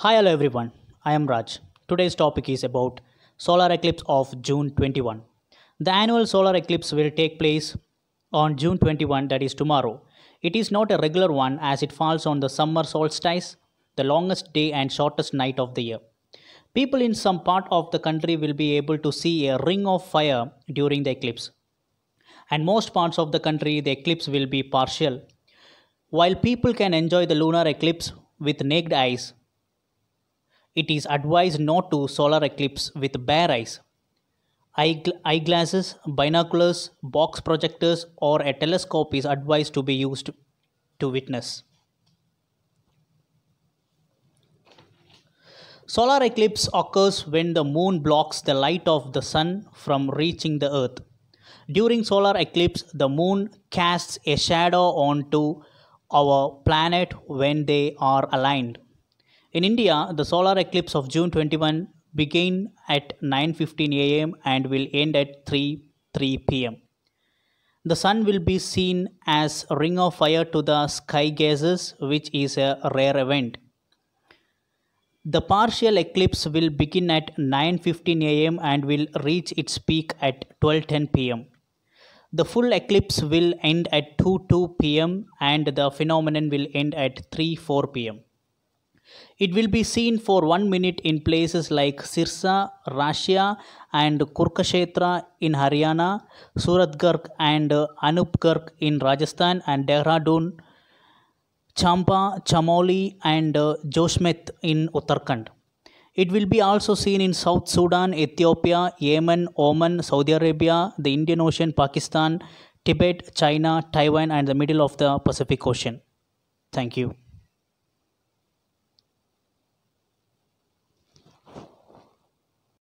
Hi, hello everyone. I am Raj. Today's topic is about solar eclipse of June 21. The annual solar eclipse will take place on June 21, that is tomorrow. It is not a regular one as it falls on the summer solstice, the longest day and shortest night of the year. People in some part of the country will be able to see a ring of fire during the eclipse. And most parts of the country, the eclipse will be partial. While people can enjoy the lunar eclipse with naked eyes, it is advised not to solar eclipse with bare eyes. Eyeglasses, binoculars, box projectors, or a telescope is advised to be used to witness. Solar eclipse occurs when the moon blocks the light of the sun from reaching the earth. During solar eclipse, the moon casts a shadow onto our planet when they are aligned. In India, the solar eclipse of June 21 began at 9:15 a.m. and will end at 3 3 p.m. The sun will be seen as a ring of fire to the sky gazes, which is a rare event. The partial eclipse will begin at 9:15 a.m. and will reach its peak at 12:10 p.m. The full eclipse will end at 2:2 p.m. and the phenomenon will end at 3:4 p.m. It will be seen for one minute in places like Sirsa, Russia and Kurkshetra in Haryana, Suratgarh and Anupgarh in Rajasthan and Dehradun, Champa, Chamoli and Joshmet in Uttarakhand. It will be also seen in South Sudan, Ethiopia, Yemen, Oman, Saudi Arabia, the Indian Ocean, Pakistan, Tibet, China, Taiwan and the middle of the Pacific Ocean. Thank you.